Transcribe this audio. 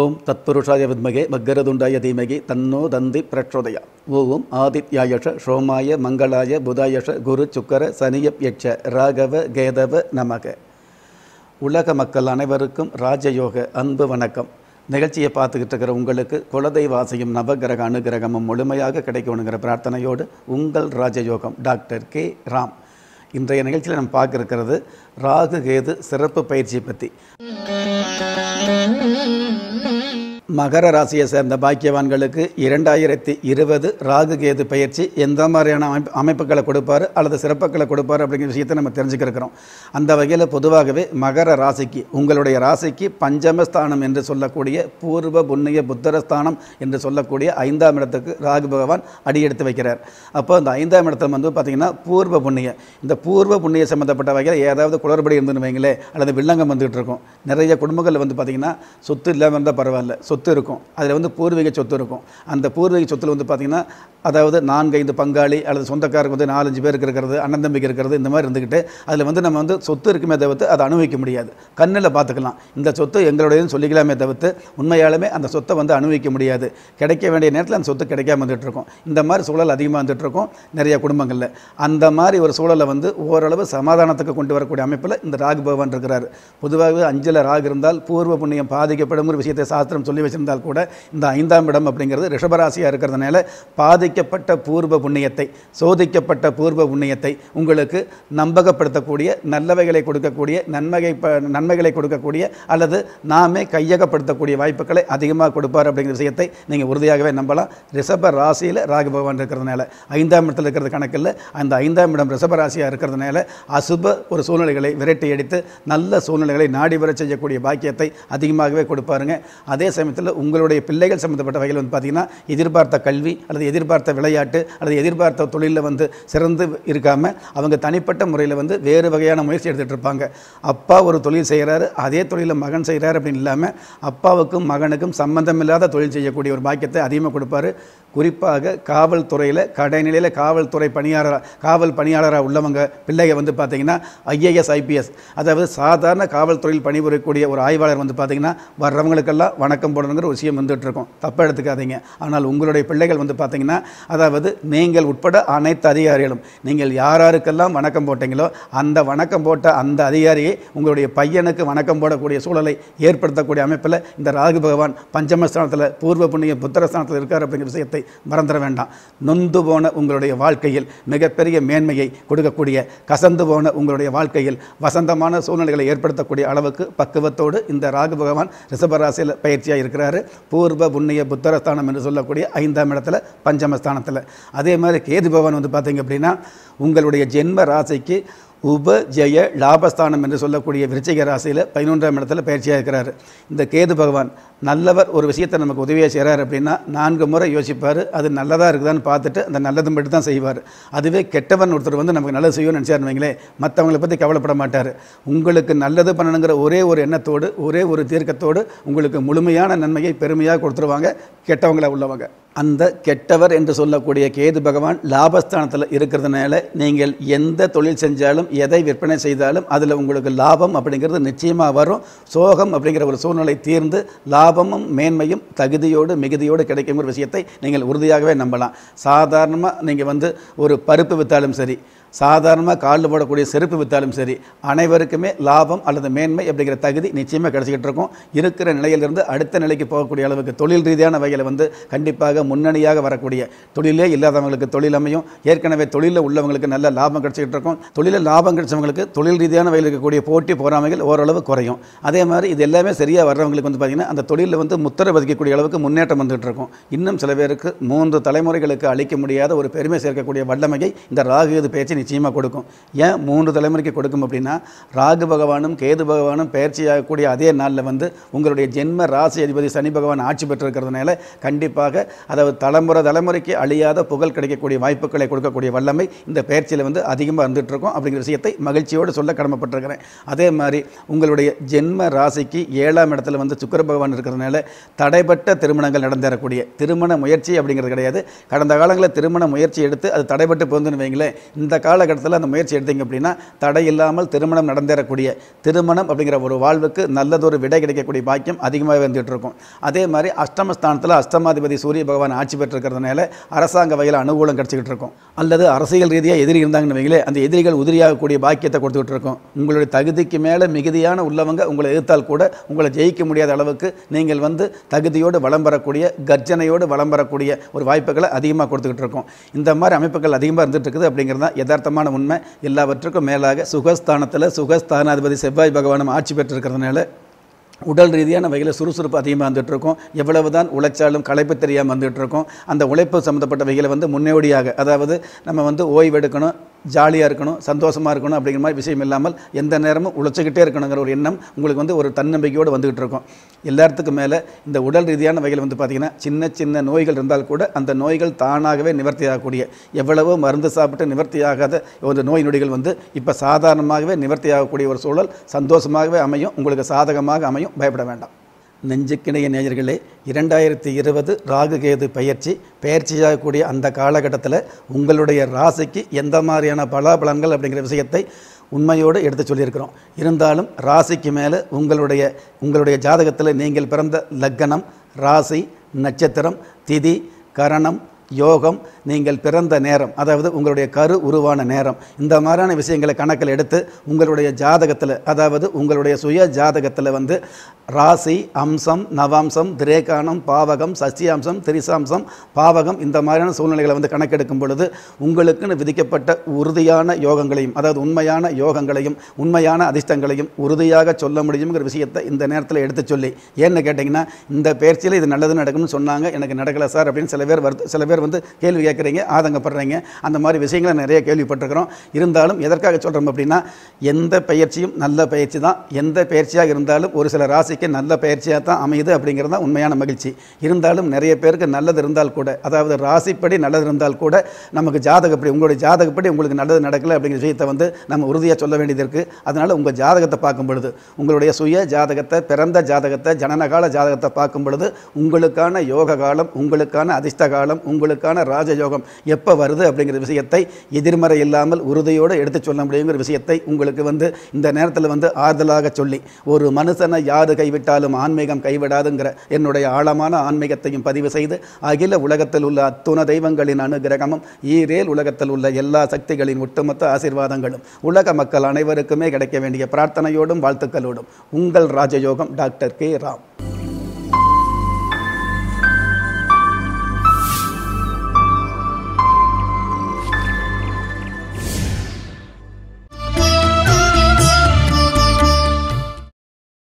ஓம் தத்புருஷாய வித்மகே மக்கரதுண்டாய தீமகி தன்னோ தந்தி பிரச்சோதய ஓம் ஆதித்யாயஷ ஷோமாய மங்களாய புதாயஷ குரு சுக்கர சனியப் யட்ச ராகவ கேதவ நமக உலக மக்கள் அனைவருக்கும் ராஜயோக அன்பு வணக்கம் நிகழ்ச்சியை பார்த்துக்கிட்டு இருக்கிற உங்களுக்கு குலதெய்வாசையும் நவகிரக அனுகிரகமும் முழுமையாக கிடைக்கணுங்கிற பிரார்த்தனையோடு உங்கள் ராஜயோகம் டாக்டர் கே ராம் இன்றைய நிகழ்ச்சியில் நம்ம பார்க்க இருக்கிறது ராகு கேது சிறப்பு பயிற்சியை பற்றி மகர ராசியை சேர்ந்த பாக்கியவான்களுக்கு இரண்டாயிரத்தி இருபது ராகு கேது பயிற்சி எந்த மாதிரியான அமைப்பு அமைப்புகளை கொடுப்பார் அல்லது சிறப்புகளை கொடுப்பார் அப்படிங்கிற விஷயத்தை நம்ம தெரிஞ்சுக்கிருக்கிறோம் அந்த வகையில் பொதுவாகவே மகர ராசிக்கு உங்களுடைய ராசிக்கு பஞ்சமஸ்தானம் என்று சொல்லக்கூடிய பூர்வ புண்ணிய புத்தரஸ்தானம் என்று சொல்லக்கூடிய ஐந்தாம் இடத்துக்கு ராகு பகவான் அடியெடுத்து வைக்கிறார் அப்போ அந்த ஐந்தாம் இடத்துல வந்து பார்த்திங்கன்னா பூர்வ புண்ணிய இந்த பூர்வ புண்ணிய சம்மந்தப்பட்ட வகையில் ஏதாவது குளறுபடி இருந்துன்னு வைங்களேன் அல்லது வில்லங்கம் வந்துகிட்டு இருக்கும் நிறைய குடும்பங்கள் வந்து பார்த்திங்கன்னா சொத்து இல்லாமல் இருந்தால் பரவாயில்ல சொத்து சொத்து இருக்கும் அதில் வந்து பூர்வீக சொத்து இருக்கும் அந்த பூர்வீக சொத்தில் வந்து பார்த்திங்கன்னா அதாவது நான்கு ஐந்து பங்காளி அல்லது சொந்தக்காரருக்கு வந்து நாலஞ்சு பேருக்கு இருக்கிறது அண்ணன் தம்பிக்கு இருக்கிறது இந்த மாதிரி இருந்துக்கிட்டு அதில் வந்து நம்ம வந்து சொத்து இருக்குமே தவிர்த்து அதை அனுபவிக்க முடியாது கண்ணில் பார்த்துக்கலாம் இந்த சொத்து எங்களுடையதுன்னு சொல்லிக்கலாமே தவிர்த்து உண்மையாலுமே அந்த சொத்தை வந்து அனுபவிக்க முடியாது கிடைக்க வேண்டிய நேரத்தில் அந்த சொத்து கிடைக்காம வந்துட்டுருக்கோம் இந்த மாதிரி சூழல் அதிகமாக வந்துட்டுருக்கோம் நிறைய குடும்பங்களில் அந்த மாதிரி ஒரு சூழலை வந்து ஓரளவு சமாதானத்துக்கு கொண்டு வரக்கூடிய அமைப்பில் இந்த ராகு பகவான் இருக்கிறார் பொதுவாகவே அஞ்சில் ராகு இருந்தால் பூர்வ புண்ணியம் பாதிக்கப்படும் ஒரு விஷயத்தை சாஸ்திரம் சொல்லி வச்சு வச்சுருந்தால் கூட இந்த ஐந்தாம் இடம் அப்படிங்கிறது ரிஷபராசியாக இருக்கிறதுனால பாதிக்கப்பட்ட பூர்வ புண்ணியத்தை சோதிக்கப்பட்ட பூர்வ புண்ணியத்தை உங்களுக்கு நம்பகப்படுத்தக்கூடிய நல்லவைகளை கொடுக்கக்கூடிய நன்மையை நன்மைகளை கொடுக்கக்கூடிய அல்லது நாமே கையகப்படுத்தக்கூடிய வாய்ப்புகளை அதிகமாக கொடுப்பார் அப்படிங்கிற விஷயத்தை நீங்கள் உறுதியாகவே நம்பலாம் ரிஷப ராசியில் ராகு பகவான் இருக்கிறதுனால ஐந்தாம் இடத்தில் இருக்கிறது கணக்கில் அந்த ஐந்தாம் இடம் ரிஷப ராசியாக இருக்கிறதுனால அசுப ஒரு சூழ்நிலைகளை விரட்டி அடித்து நல்ல சூழ்நிலைகளை நாடி வர செய்யக்கூடிய பாக்கியத்தை அதிகமாகவே கொடுப்பாருங்க அதே சமயத்தில் சமயத்தில் உங்களுடைய பிள்ளைகள் சம்மந்தப்பட்ட வகையில் வந்து பார்த்திங்கன்னா எதிர்பார்த்த கல்வி அல்லது எதிர்பார்த்த விளையாட்டு அல்லது எதிர்பார்த்த தொழிலில் வந்து சிறந்து இருக்காமல் அவங்க தனிப்பட்ட முறையில் வந்து வேறு வகையான முயற்சி எடுத்துகிட்டு இருப்பாங்க அப்பா ஒரு தொழில் செய்கிறாரு அதே தொழிலில் மகன் செய்கிறார் அப்படின்னு இல்லாமல் அப்பாவுக்கும் மகனுக்கும் சம்மந்தமில்லாத தொழில் செய்யக்கூடிய ஒரு பாக்கியத்தை அதிகமாக கொடுப்பாரு குறிப்பாக காவல்துறையில் கடைநிலையில் காவல்துறை பணியாளராக காவல் பணியாளராக உள்ளவங்க பிள்ளைகள் வந்து பார்த்திங்கன்னா ஐஏஎஸ் ஐபிஎஸ் அதாவது சாதாரண காவல்துறையில் பணிபுரியக்கூடிய ஒரு ஆய்வாளர் வந்து பார்த்திங்கன்னா வர்றவங்களுக்கெல்லாம் வணக்கம் போடணுங்கிற ஒரு விஷயம் வந்துட்டுருக்கோம் தப்பாக எடுத்துக்காதீங்க ஆனால் உங்களுடைய பிள்ளைகள் வந்து பார்த்திங்கன்னா அதாவது நீங்கள் உட்பட அனைத்து அதிகாரிகளும் நீங்கள் யார் யாருக்கெல்லாம் வணக்கம் போட்டீங்களோ அந்த வணக்கம் போட்ட அந்த அதிகாரியை உங்களுடைய பையனுக்கு வணக்கம் போடக்கூடிய சூழலை ஏற்படுத்தக்கூடிய அமைப்பில் இந்த ராகு பகவான் பஞ்சமஸ்தானத்தில் பூர்வ புண்ணிய புத்திரஸ்தானத்தில் இருக்கார் அப்படிங்கிற விஷயத்தை மறந்துட வேண்டாம் நொந்து போன உங்களுடைய வாழ்க்கையில் மிகப்பெரிய மேன்மையை கொடுக்கக்கூடிய கசந்து போன உங்களுடைய வாழ்க்கையில் வசந்தமான சூழ்நிலைகளை ஏற்படுத்தக்கூடிய அளவுக்கு பக்குவத்தோடு இந்த ராகு பகவான் ரிஷபராசியில் பயிற்சியாக இருக்கிறாரு பூர்வ புண்ணிய புத்தரஸ்தானம் என்று சொல்லக்கூடிய ஐந்தாம் இடத்துல பஞ்சமஸ்தானத்தில் அதே மாதிரி கேது பகவான் வந்து பார்த்தீங்க அப்படின்னா உங்களுடைய ஜென்ம ராசிக்கு ஜெய லாபஸ்தானம் என்று சொல்லக்கூடிய விருச்சிக ராசியில் பதினொன்றாம் இடத்துல பயிற்சியாக இருக்கிறார் இந்த கேது பகவான் நல்லவர் ஒரு விஷயத்தை நமக்கு உதவியாக செய்கிறார் அப்படின்னா நான்கு முறை யோசிப்பார் அது நல்லதாக இருக்குதான்னு பார்த்துட்டு அந்த நல்லது மட்டும் தான் செய்வார் அதுவே கெட்டவன் ஒருத்தர் வந்து நமக்கு நல்லது செய்யணும்னு நினச்சார் வைங்களேன் மற்றவங்களை பற்றி கவலைப்பட மாட்டார் உங்களுக்கு நல்லது பண்ணணுங்கிற ஒரே ஒரு எண்ணத்தோடு ஒரே ஒரு தீர்க்கத்தோடு உங்களுக்கு முழுமையான நன்மையை பெருமையாக கொடுத்துருவாங்க கெட்டவங்களாக உள்ளவங்க அந்த கெட்டவர் என்று சொல்லக்கூடிய கேது பகவான் லாபஸ்தானத்தில் இருக்கிறதுனால நீங்கள் எந்த தொழில் செஞ்சாலும் எதை விற்பனை செய்தாலும் அதில் உங்களுக்கு லாபம் அப்படிங்கிறது நிச்சயமாக வரும் சோகம் அப்படிங்கிற ஒரு சூழ்நிலை தீர்ந்து லாபம் லாபமும் மேன்மையும் தகுதியோடு மிகுதியோடு கிடைக்கும் ஒரு விஷயத்தை நீங்கள் உறுதியாகவே நம்பலாம் சாதாரணமாக நீங்கள் வந்து ஒரு பருப்பு விற்றாலும் சரி சாதாரணமாக காலில் போடக்கூடிய செருப்பு விற்றாலும் சரி அனைவருக்குமே லாபம் அல்லது மேன்மை அப்படிங்கிற தகுதி நிச்சயமாக கிடச்சிக்கிட்டு இருக்கும் இருக்கிற நிலையிலிருந்து அடுத்த நிலைக்கு போகக்கூடிய அளவுக்கு தொழில் ரீதியான வகையில் வந்து கண்டிப்பாக முன்னணியாக வரக்கூடிய தொழிலே இல்லாதவங்களுக்கு தொழில் அமையும் ஏற்கனவே தொழிலில் உள்ளவங்களுக்கு நல்ல லாபம் கிடச்சிக்கிட்டு இருக்கும் தொழிலில் லாபம் கிடைச்சவங்களுக்கு தொழில் ரீதியான வகையில் இருக்கக்கூடிய போட்டி போராமைகள் ஓரளவு குறையும் அதே மாதிரி இது எல்லாமே சரியாக வர்றவங்களுக்கு வந்து பார்த்திங்கன்னா அந்த தொழிலில் வந்து முத்திரை பதிக்கக்கூடிய அளவுக்கு முன்னேற்றம் வந்துகிட்டு இருக்கும் இன்னும் சில பேருக்கு மூன்று தலைமுறைகளுக்கு அளிக்க முடியாத ஒரு பெருமை சேர்க்கக்கூடிய வல்லமையை இந்த ராகு இது பேச்சு நிச்சயமாக கொடுக்கும் ஏன் மூன்று தலைமுறைக்கு கொடுக்கும் அப்படின்னா ராகு பகவானும் கேது பகவானும் பயிற்சியாகக்கூடிய அதே நாளில் வந்து உங்களுடைய ஜென்ம ராசி அதிபதி சனி பகவான் ஆட்சி பெற்றிருக்கிறதுனால கண்டிப்பாக அதாவது தலைமுறை தலைமுறைக்கு அழியாத புகழ் கிடைக்கக்கூடிய வாய்ப்புகளை கொடுக்கக்கூடிய வல்லமை இந்த பயிற்சியில் வந்து அதிகமாக இருந்துகிட்ருக்கும் அப்படிங்கிற விஷயத்தை மகிழ்ச்சியோடு சொல்ல கடமைப்பட்டிருக்கிறேன் அதே மாதிரி உங்களுடைய ஜென்ம ராசிக்கு ஏழாம் இடத்துல வந்து சுக்கர பகவான் இருக்கிறதுனால தடைபட்ட திருமணங்கள் நடந்தேறக்கூடிய திருமண முயற்சி அப்படிங்கிறது கிடையாது கடந்த காலங்களில் திருமண முயற்சி எடுத்து அது தடைபட்டு போந்துன்னு வைங்களேன் இந்த கால காலகட்டத்தில் அந்த முயற்சி எடுத்தீங்க அப்படின்னா தடை இல்லாமல் திருமணம் நடந்தேறக்கூடிய திருமணம் அப்படிங்கிற ஒரு வாழ்வுக்கு நல்லதொரு விடை கிடைக்கக்கூடிய பாக்கியம் அதிகமாக வந்துட்டு இருக்கும் அதே மாதிரி அஷ்டமஸ்தானத்தில் அஷ்டமாதிபதி சூரிய பகவான் ஆட்சி பெற்றிருக்கிறதுனால அரசாங்க வகையில் அனுகூலம் கிடைச்சிக்கிட்டு இருக்கும் அல்லது அரசியல் ரீதியாக எதிரி இருந்தாங்கன்னு வைங்களே அந்த எதிரிகள் உதிரியாகக்கூடிய பாக்கியத்தை கொடுத்துக்கிட்டு இருக்கும் உங்களுடைய தகுதிக்கு மேலே மிகுதியான உள்ளவங்க உங்களை எதிர்த்தால் கூட உங்களை ஜெயிக்க முடியாத அளவுக்கு நீங்கள் வந்து தகுதியோடு வளம் பெறக்கூடிய கர்ஜனையோடு வளம் பெறக்கூடிய ஒரு வாய்ப்புகளை அதிகமாக கொடுத்துக்கிட்டு இருக்கும் இந்த மாதிரி அமைப்புகள் அதிகமாக இருந்துகிட்டு இருக்குது அப்படிங்கிறது தான் யதார்த்தமான உண்மை எல்லாவற்றுக்கும் மேலாக சுகஸ்தானத்தில் சுகஸ்தானாதிபதி செவ்வாய் பகவானும் ஆட்சி பெற்றிருக்கிறதுனால உடல் ரீதியான வகையில் சுறுசுறுப்பு அதிகமாக வந்துட்டுருக்கோம் எவ்வளவு தான் உழைச்சாலும் களைப்பு தெரியாமல் வந்துட்டுருக்கோம் அந்த உழைப்பு சம்மந்தப்பட்ட வகையில் வந்து முன்னோடியாக அதாவது நம்ம வந்து ஓய்வெடுக்கணும் ஜாலியாக இருக்கணும் சந்தோஷமாக இருக்கணும் அப்படிங்கிற மாதிரி விஷயம் இல்லாமல் எந்த நேரமும் உழைச்சிக்கிட்டே இருக்கணுங்கிற ஒரு எண்ணம் உங்களுக்கு வந்து ஒரு தன்னம்பிக்கையோடு வந்துகிட்டு இருக்கும் எல்லாத்துக்கும் மேலே இந்த உடல் ரீதியான வகையில் வந்து பார்த்திங்கன்னா சின்ன சின்ன நோய்கள் இருந்தால் கூட அந்த நோய்கள் தானாகவே நிவர்த்தி ஆகக்கூடிய எவ்வளவோ மருந்து சாப்பிட்டு நிவர்த்தி ஆகாத ஒரு நோய் நொடிகள் வந்து இப்போ சாதாரணமாகவே நிவர்த்தி ஆகக்கூடிய ஒரு சூழல் சந்தோஷமாகவே அமையும் உங்களுக்கு சாதகமாக அமையும் பயப்பட வேண்டாம் நெஞ்சுக்கிணைய நேயர்களே இரண்டாயிரத்தி இருபது ராகுகேது பயிற்சி பயிற்சியாகக்கூடிய அந்த காலகட்டத்தில் உங்களுடைய ராசிக்கு எந்த மாதிரியான பலாபலன்கள் அப்படிங்கிற விஷயத்தை உண்மையோடு எடுத்து சொல்லியிருக்கிறோம் இருந்தாலும் ராசிக்கு மேலே உங்களுடைய உங்களுடைய ஜாதகத்தில் நீங்கள் பிறந்த லக்கணம் ராசி நட்சத்திரம் திதி கரணம் யோகம் நீங்கள் பிறந்த நேரம் அதாவது உங்களுடைய கரு உருவான நேரம் இந்த மாதிரியான விஷயங்களை கணக்கில் எடுத்து உங்களுடைய ஜாதகத்தில் அதாவது உங்களுடைய சுய ஜாதகத்தில் வந்து ராசி அம்சம் நவாம்சம் திரேகானம் பாவகம் சஷ்டியாம்சம் திரிசாம்சம் பாவகம் இந்த மாதிரியான சூழ்நிலைகளை வந்து கணக்கெடுக்கும் பொழுது உங்களுக்குன்னு விதிக்கப்பட்ட உறுதியான யோகங்களையும் அதாவது உண்மையான யோகங்களையும் உண்மையான அதிர்ஷ்டங்களையும் உறுதியாக சொல்ல முடியுங்கிற விஷயத்தை இந்த நேரத்தில் எடுத்து சொல்லி ஏன்னு கேட்டிங்கன்னா இந்த பயிற்சியில் இது நல்லது நடக்கும்னு சொன்னாங்க எனக்கு நடக்கலை சார் அப்படின்னு சில பேர் வருது சில பேர் வந்து கேள்வி கேட்குறீங்க ஆதங்கப்படுறீங்க அந்த மாதிரி விஷயங்களை நிறைய கேள்விப்பட்டிருக்கிறோம் இருந்தாலும் எதற்காக சொல்கிறோம் அப்படின்னா எந்த பயிற்சியும் நல்ல பயிற்சி தான் எந்த பயிற்சியாக இருந்தாலும் ஒரு சில ராசிக்கு நல்ல பயிற்சியாக தான் அமையுது அப்படிங்கிறது தான் உண்மையான மகிழ்ச்சி இருந்தாலும் நிறைய பேருக்கு நல்லது இருந்தால் கூட அதாவது ராசிப்படி நல்லது இருந்தால் கூட நமக்கு ஜாதகப்படி உங்களுடைய ஜாதகப்படி உங்களுக்கு நல்லது நடக்கலை அப்படிங்கிற விஷயத்தை வந்து நம்ம உறுதியாக சொல்ல வேண்டியது இருக்குது அதனால் உங்கள் ஜாதகத்தை பார்க்கும் பொழுது உங்களுடைய சுய ஜாதகத்தை பிறந்த ஜாதகத்தை ஜனனகால ஜாதகத்தை பார்க்கும் பொழுது உங்களுக்கான யோக காலம் உங்களுக்கான அதிர்ஷ்ட காலம் உங்களுக்கான ராஜயோக யோகம் எப்போ வருது அப்படிங்கிற விஷயத்தை எதிர்மறை இல்லாமல் உறுதியோடு எடுத்து சொல்ல முடியுங்கிற விஷயத்தை உங்களுக்கு வந்து இந்த நேரத்தில் வந்து ஆறுதலாக சொல்லி ஒரு மனுஷனை யார் கைவிட்டாலும் ஆன்மீகம் கைவிடாதுங்கிற என்னுடைய ஆழமான ஆன்மீகத்தையும் பதிவு செய்து அகில உலகத்தில் உள்ள அத்துண தெய்வங்களின் அனுகிரகமும் ஈரேல் உலகத்தில் உள்ள எல்லா சக்திகளின் ஒட்டுமொத்த ஆசிர்வாதங்களும் உலக மக்கள் அனைவருக்குமே கிடைக்க வேண்டிய பிரார்த்தனையோடும் வாழ்த்துக்களோடும் உங்கள் ராஜயோகம் டாக்டர் கே ராம்